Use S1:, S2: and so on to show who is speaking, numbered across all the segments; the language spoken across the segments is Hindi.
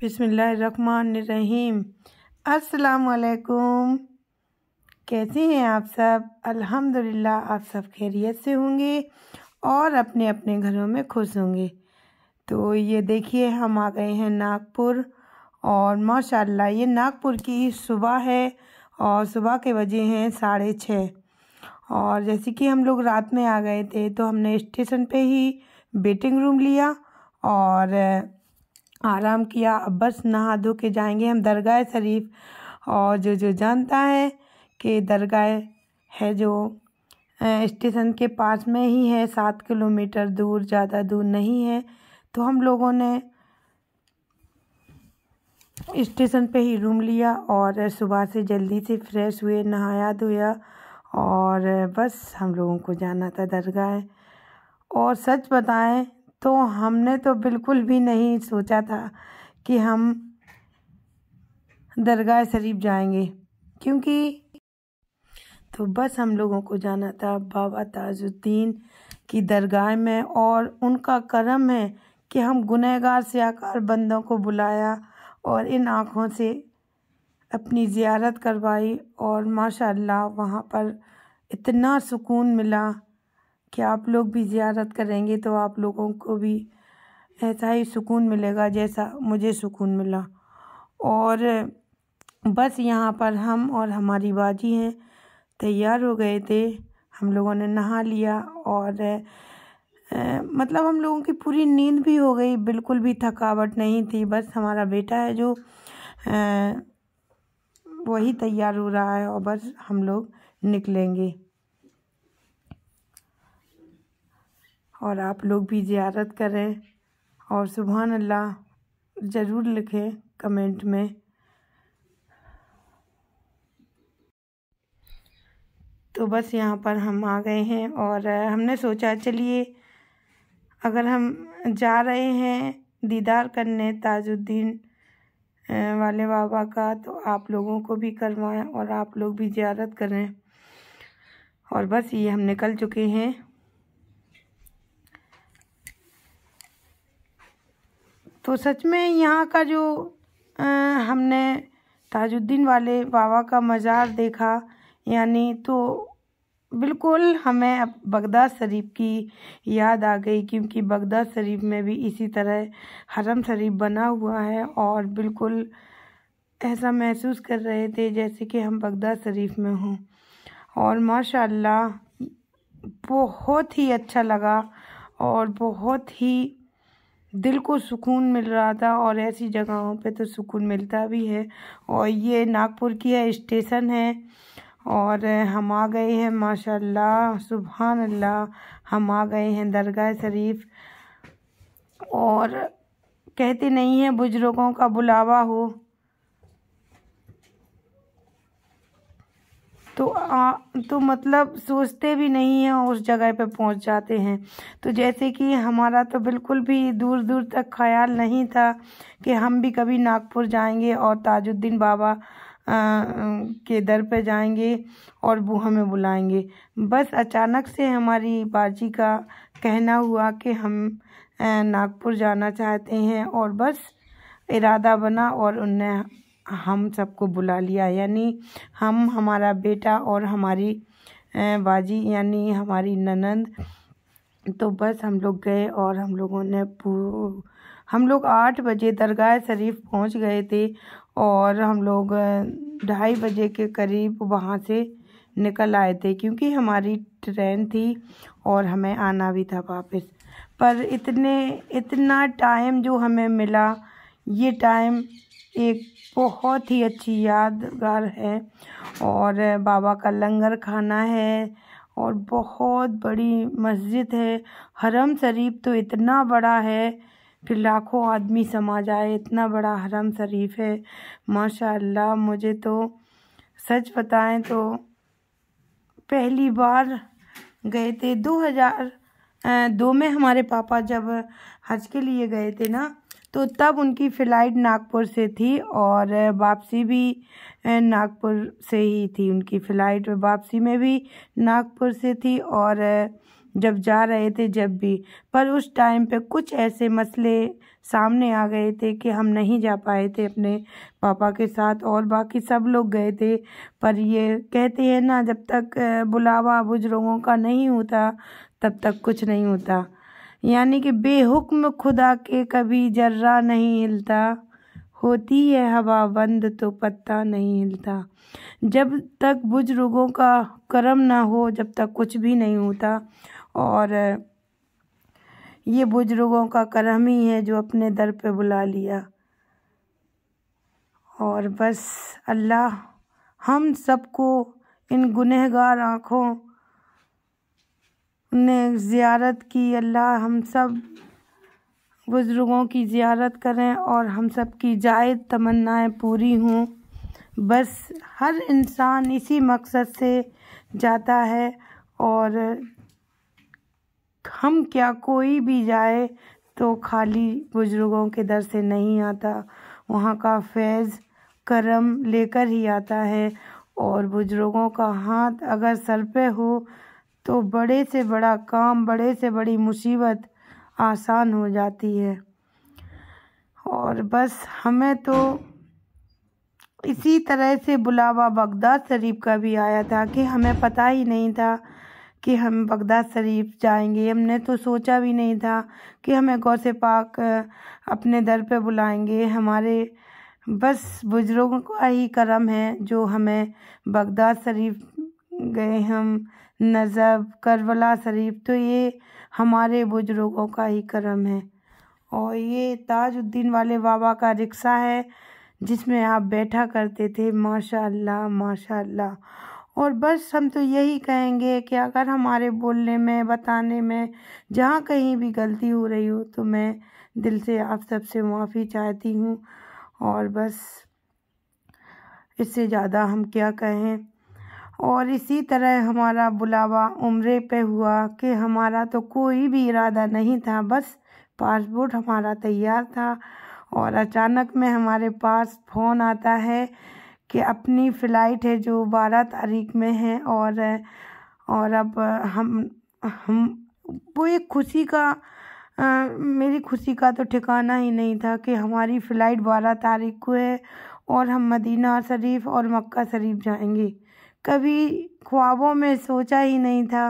S1: बिसमीम असलकुम कैसे हैं आप सब अल्हम्दुलिल्लाह आप सब खैरियत से होंगे और अपने अपने घरों में खुश होंगे तो ये देखिए हम आ गए हैं नागपुर और माशाल्लाह ये नागपुर की सुबह है और सुबह के बजे हैं साढ़े छः और जैसे कि हम लोग रात में आ गए थे तो हमने स्टेशन पे ही वेटिंग रूम लिया और आराम किया अब बस नहा धो के जाएंगे हम दरगाह शरीफ और जो जो जानता है कि दरगाह है जो स्टेशन के पास में ही है सात किलोमीटर दूर ज़्यादा दूर नहीं है तो हम लोगों ने स्टेशन पे ही रूम लिया और सुबह से जल्दी से फ्रेश हुए नहाया धोया और बस हम लोगों को जाना था दरगाह और सच बताएं तो हमने तो बिल्कुल भी नहीं सोचा था कि हम दरगाह शरीफ जाएंगे क्योंकि तो बस हम लोगों को जाना था बाबा ताजुद्दीन की दरगाह में और उनका करम है कि हम गुनहगार से आकार बंदों को बुलाया और इन आँखों से अपनी ज़ियारत करवाई और माशाल्लाह वहाँ पर इतना सुकून मिला कि आप लोग भी ज़्यारत करेंगे तो आप लोगों को भी ऐसा ही सुकून मिलेगा जैसा मुझे सुकून मिला और बस यहाँ पर हम और हमारी बाजी हैं तैयार हो गए थे हम लोगों ने नहा लिया और ए, मतलब हम लोगों की पूरी नींद भी हो गई बिल्कुल भी थकावट नहीं थी बस हमारा बेटा है जो ए, वही तैयार हो रहा है और बस हम लोग निकलेंगे और आप लोग भी ज़्यारत करें और सुबहान अल्लाह ज़रूर लिखें कमेंट में तो बस यहाँ पर हम आ गए हैं और हमने सोचा चलिए अगर हम जा रहे हैं दीदार करने ताजुद्दीन वाले बाबा का तो आप लोगों को भी करवाएं और आप लोग भी ज़्यारत करें और बस ये हम निकल चुके हैं तो सच में यहाँ का जो आ, हमने ताजुद्दीन वाले बाबा का मज़ार देखा यानी तो बिल्कुल हमें अब बगदाद शरीफ की याद आ गई क्योंकि बगदाद शरीफ में भी इसी तरह हरम शरीफ बना हुआ है और बिल्कुल ऐसा महसूस कर रहे थे जैसे कि हम बगदाद शरीफ में हों और माशाल्लाह बहुत ही अच्छा लगा और बहुत ही दिल को सुकून मिल रहा था और ऐसी जगहों पे तो सुकून मिलता भी है और ये नागपुर की है स्टेशन है और हम आ गए हैं माशाल्लाह सुबहान अल्लाह हम आ गए हैं दरगाह शरीफ और कहते नहीं हैं बुज़ुर्गों का बुलावा हो तो आ, तो मतलब सोचते भी नहीं हैं उस जगह पे पहुंच जाते हैं तो जैसे कि हमारा तो बिल्कुल भी दूर दूर तक ख्याल नहीं था कि हम भी कभी नागपुर जाएंगे और ताजुद्दीन बाबा आ, के दर पे जाएंगे और वो हमें बुलाएंगे बस अचानक से हमारी बाजी का कहना हुआ कि हम नागपुर जाना चाहते हैं और बस इरादा बना और उनने हम सबको बुला लिया यानी हम हमारा बेटा और हमारी बाजी यानी हमारी ननंद तो बस हम लोग गए और हम लोगों ने हम लोग आठ बजे दरगाह शरीफ पहुंच गए थे और हम लोग ढाई बजे के करीब वहां से निकल आए थे क्योंकि हमारी ट्रेन थी और हमें आना भी था वापस पर इतने इतना टाइम जो हमें मिला ये टाइम एक बहुत ही अच्छी यादगार है और बाबा का लंगर खाना है और बहुत बड़ी मस्जिद है हरम शरीफ तो इतना बड़ा है कि लाखों आदमी समा जाए इतना बड़ा हरम शरीफ है माशाल्लाह मुझे तो सच बताएं तो पहली बार गए थे दो हज़ार दो में हमारे पापा जब हज के लिए गए थे ना तो तब उनकी फ़्लाइट नागपुर से थी और वापसी भी नागपुर से ही थी उनकी फ़्लाइट वापसी में भी नागपुर से थी और जब जा रहे थे जब भी पर उस टाइम पे कुछ ऐसे मसले सामने आ गए थे कि हम नहीं जा पाए थे अपने पापा के साथ और बाकी सब लोग गए थे पर ये कहते हैं ना जब तक बुलावा बुजुर्गों का नहीं होता तब तक कुछ नहीं होता यानी कि बेहुक्म खुदा के कभी जर्रा नहीं हिलता होती है हवा बंद तो पत्ता नहीं हिलता जब तक बुजुर्गों का करम ना हो जब तक कुछ भी नहीं होता और ये बुजुर्गों का करम ही है जो अपने दर पे बुला लिया और बस अल्लाह हम सबको इन गुनहगार आँखों ने ज़्यारत की अल्लाह हम सब बुज़ुर्गों की ज़्यारत करें और हम सब की जायद तमन्नाएं पूरी हों बस हर इंसान इसी मकसद से जाता है और हम क्या कोई भी जाए तो खाली बुज़ुर्गों के दर से नहीं आता वहाँ का फैज़ करम लेकर ही आता है और बुज़ुर्गों का हाथ अगर सर पे हो तो बड़े से बड़ा काम बड़े से बड़ी मुसीबत आसान हो जाती है और बस हमें तो इसी तरह से बुलावा बगदाद शरीफ का भी आया था कि हमें पता ही नहीं था कि हम बगदाद शरीफ जाएंगे हमने तो सोचा भी नहीं था कि हमें गौसे पाक अपने दर पे बुलाएंगे हमारे बस बुज़ुर्गों का ही करम है जो हमें बगदाद शरीफ गए हम नज़ब करबला शरीफ तो ये हमारे बुज़ुर्गों का ही करम है और ये ताजुद्दीन वाले बाबा का रिक्शा है जिसमें आप बैठा करते थे माशाल्लाह माशाल्लाह और बस हम तो यही कहेंगे कि अगर हमारे बोलने में बताने में जहाँ कहीं भी गलती हो रही हो तो मैं दिल से आप सबसे माफ़ी चाहती हूँ और बस इससे ज़्यादा हम क्या कहें और इसी तरह हमारा बुलावा उम्र पे हुआ कि हमारा तो कोई भी इरादा नहीं था बस पासपोर्ट हमारा तैयार था और अचानक में हमारे पास फ़ोन आता है कि अपनी फ़्लाइट है जो बारह तारीख में है और और अब हम हम वो एक खुशी का आ, मेरी खुशी का तो ठिकाना ही नहीं था कि हमारी फ़्लाइट बारह तारीख को है और हम मदीना शरीफ और मक्का शरीफ जाएंगे कभी ख्वाबों में सोचा ही नहीं था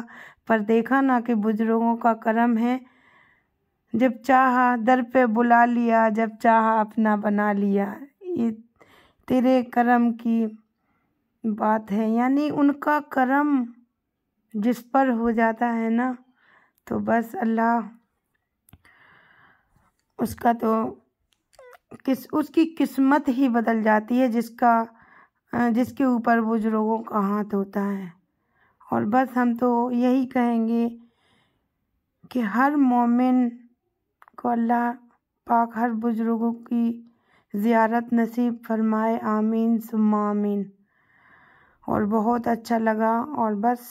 S1: पर देखा ना कि बुजुर्गों का कर्म है जब चाहा दर पे बुला लिया जब चाहा अपना बना लिया ये तेरे कर्म की बात है यानी उनका कर्म जिस पर हो जाता है ना तो बस अल्लाह उसका तो किस उसकी किस्मत ही बदल जाती है जिसका जिसके ऊपर बुजुर्गों का हाथ होता है और बस हम तो यही कहेंगे कि हर मोमिन को अल्लाह पाक हर बुजुर्गों की ज़ियारत नसीब फरमाए आमीन सुमीन आमीन और बहुत अच्छा लगा और बस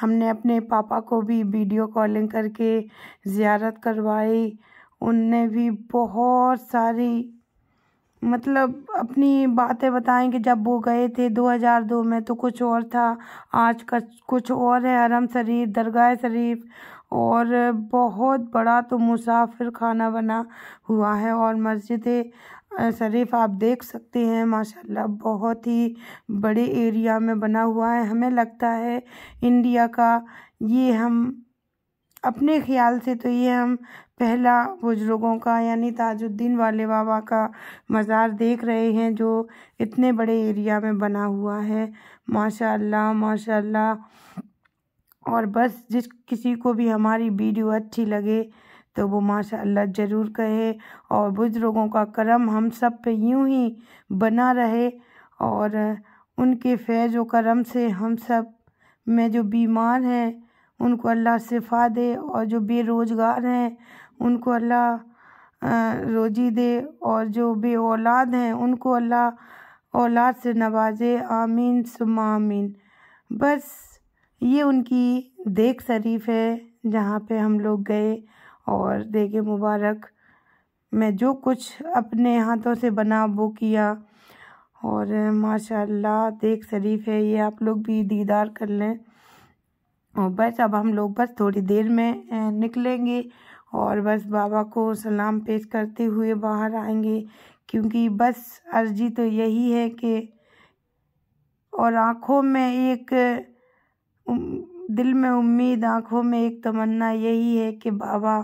S1: हमने अपने पापा को भी वीडियो कॉलिंग करके ज़ियारत करवाई उनने भी बहुत सारी मतलब अपनी बातें बताएं कि जब वो गए थे 2002 में तो कुछ और था आज का कुछ और है हरम शरीफ दरगाह शरीफ और बहुत बड़ा तो मुसाफिर खाना बना हुआ है और मस्जिद शरीफ आप देख सकते हैं माशाल्लाह बहुत ही बड़े एरिया में बना हुआ है हमें लगता है इंडिया का ये हम अपने ख्याल से तो ये हम पहला बुजुर्गों का यानी ताजुद्दीन वाले बाबा का मज़ार देख रहे हैं जो इतने बड़े एरिया में बना हुआ है माशाल्लाह माशाल्लाह और बस जिस किसी को भी हमारी वीडियो अच्छी लगे तो वो माशाल्लाह ज़रूर कहे और बुज़ुर्गों का करम हम सब पे यूं ही बना रहे और उनके फैज़ व करम से हम सब में जो बीमार हैं उनको अल्लाह शिफा दे और जो बेरोज़गार हैं उनको अल्लाह रोज़ी दे और जो बे औलाद हैं उनको अल्लाह औलाद से नवाजे आमीन सुम आमीन बस ये उनकी देख शरीफ है जहाँ पे हम लोग गए और देखे मुबारक मैं जो कुछ अपने हाथों से बना वो किया और माशाल्लाह देख शरीफ है ये आप लोग भी दीदार कर लें और बस अब हम लोग बस थोड़ी देर में निकलेंगे और बस बाबा को सलाम पेश करते हुए बाहर आएंगे क्योंकि बस अर्जी तो यही है कि और आँखों में एक दिल में उम्मीद आँखों में एक तमन्ना यही है कि बाबा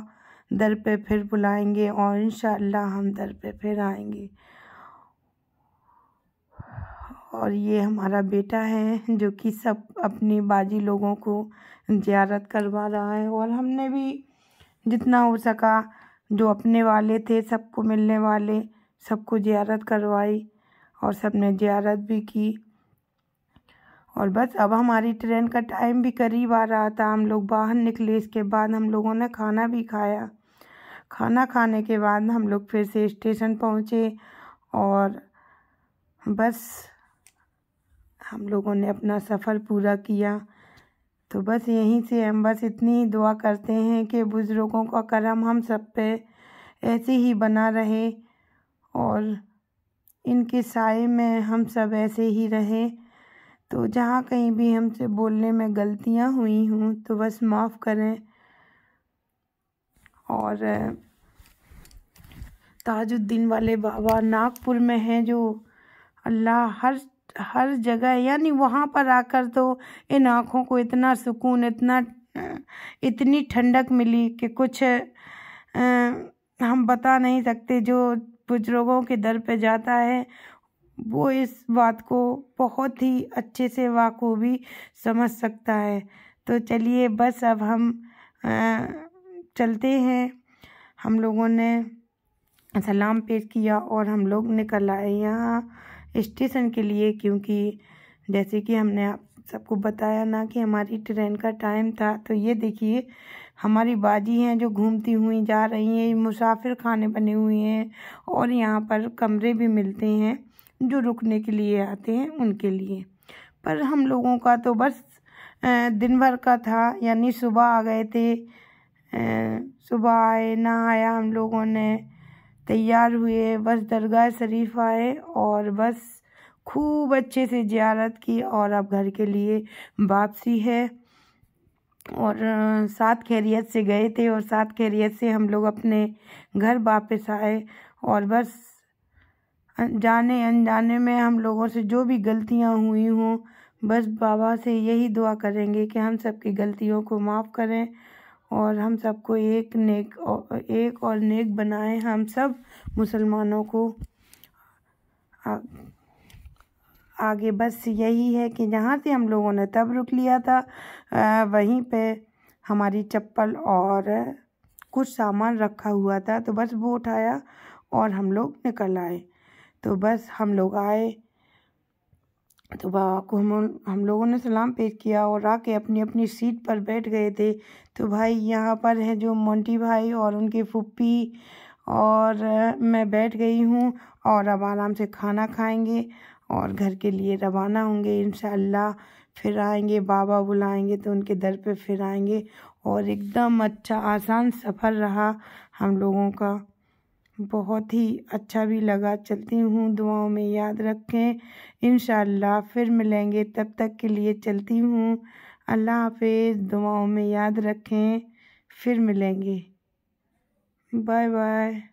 S1: दर पे फिर बुलाएंगे और इन हम दर पे फिर आएंगे और ये हमारा बेटा है जो कि सब अपने बाजी लोगों को ज़्यारत करवा रहा है और हमने भी जितना हो सका जो अपने वाले थे सबको मिलने वाले सबको ज़्यारत करवाई और सब ने ज़्यारत भी की और बस अब हमारी ट्रेन का टाइम भी करीब आ रहा था हम लोग बाहर निकले इसके बाद हम लोगों ने खाना भी खाया खाना खाने के बाद हम लोग फिर से स्टेशन पहुँचे और बस हम लोगों ने अपना सफ़र पूरा किया तो बस यहीं से हम बस इतनी ही दुआ करते हैं कि बुज़ुर्गों का करम हम सब पे ऐसे ही बना रहे और इनके साय में हम सब ऐसे ही रहे तो जहाँ कहीं भी हमसे बोलने में गलतियाँ हुई हूँ तो बस माफ़ करें और ताजुद्दीन वाले बाबा नागपुर में हैं जो अल्लाह हर हर जगह यानी वहाँ पर आकर तो इन आँखों को इतना सुकून इतना इतनी ठंडक मिली कि कुछ हम बता नहीं सकते जो बुजुर्गों के दर पे जाता है वो इस बात को बहुत ही अच्छे से वाकूबी समझ सकता है तो चलिए बस अब हम चलते हैं हम लोगों ने सलाम पेश किया और हम लोग निकल आए यहाँ स्टेशन के लिए क्योंकि जैसे कि हमने आप सबको बताया ना कि हमारी ट्रेन का टाइम था तो ये देखिए हमारी बाजी हैं जो घूमती हुई जा रही हैं मुसाफिर खाने बने हुए हैं और यहाँ पर कमरे भी मिलते हैं जो रुकने के लिए आते हैं उनके लिए पर हम लोगों का तो बस दिन भर का था यानी सुबह आ गए थे सुबह आए नहाया हम लोगों ने तैयार हुए बस दरगाह शरीफ आए और बस खूब अच्छे से जियारत की और अब घर के लिए वापसी है और सात खैरियत से गए थे और सात खैरियत से हम लोग अपने घर वापस आए और बस जाने अनजाने में हम लोगों से जो भी गलतियां हुई हों बस बाबा से यही दुआ करेंगे कि हम सब की गलतियों को माफ़ करें और हम सबको एक नेक एक और नेक बनाए हम सब मुसलमानों को आ, आगे बस यही है कि जहाँ से हम लोगों ने तब रुक लिया था आ, वहीं पे हमारी चप्पल और कुछ सामान रखा हुआ था तो बस वो उठाया और हम लोग निकल आए तो बस हम लोग आए तो बाबा को हम हम लोगों ने सलाम पेश किया और आके अपनी अपनी सीट पर बैठ गए थे तो भाई यहाँ पर है जो मोंटी भाई और उनके फुप्पी और मैं बैठ गई हूँ और अब आराम से खाना खाएंगे और घर के लिए रवाना होंगे इन फिर आएंगे बाबा बुलाएंगे तो उनके दर पे फिर आएंगे और एकदम अच्छा आसान सफ़र रहा हम लोगों का बहुत ही अच्छा भी लगा चलती हूँ दुआओं में याद रखें इन फिर मिलेंगे तब तक के लिए चलती हूँ अल्लाह हाफिज़ दुआओं में याद रखें फिर मिलेंगे बाय बाय